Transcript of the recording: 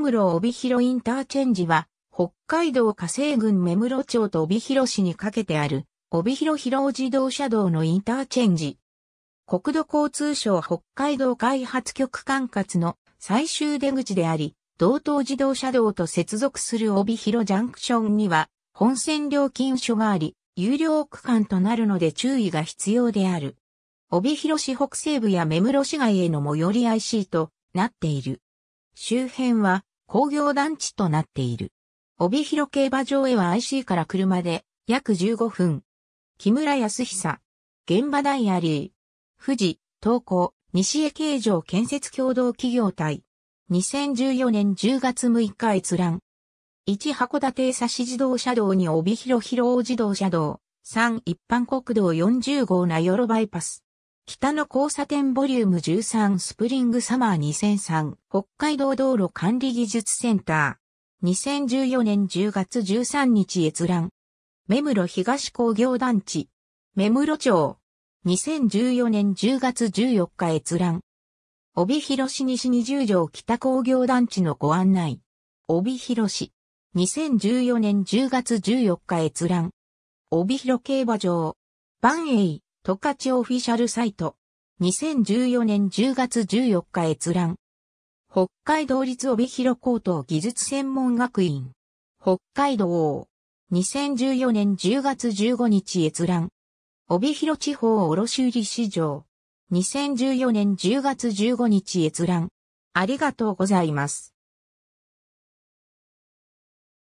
根室帯広インターチェンジは、北海道火星郡目室町と帯広市にかけてある、帯広広自動車道のインターチェンジ。国土交通省北海道開発局管轄の最終出口であり、道東自動車道と接続する帯広ジャンクションには、本線料金所があり、有料区間となるので注意が必要である。帯広市北西部や目室市街への最寄り IC となっている。周辺は工業団地となっている。帯広競馬場へは IC から車で約15分。木村康久。現場ダイアリー。富士、東高、西江形状建設共同企業体。2014年10月6日閲覧。1函館差し自動車道に帯広広尾自動車道。3一般国道40号名寄バイパス。北の交差点ボリューム13スプリングサマー2003北海道道路管理技術センター2014年10月13日閲覧目室東工業団地目室町2014年10月14日閲覧帯広市西20条北工業団地のご案内帯広市2014年10月14日閲覧帯広競馬場万栄トカチオフィシャルサイト。2014年10月14日閲覧。北海道立帯広高等技術専門学院。北海道。2014年10月15日閲覧。帯広地方卸売市場。2014年10月15日閲覧。ありがとうございます。